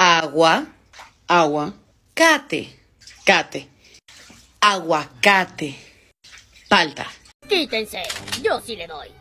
agua, agua, cate, cate, aguacate, palta. Quítense, yo sí le doy.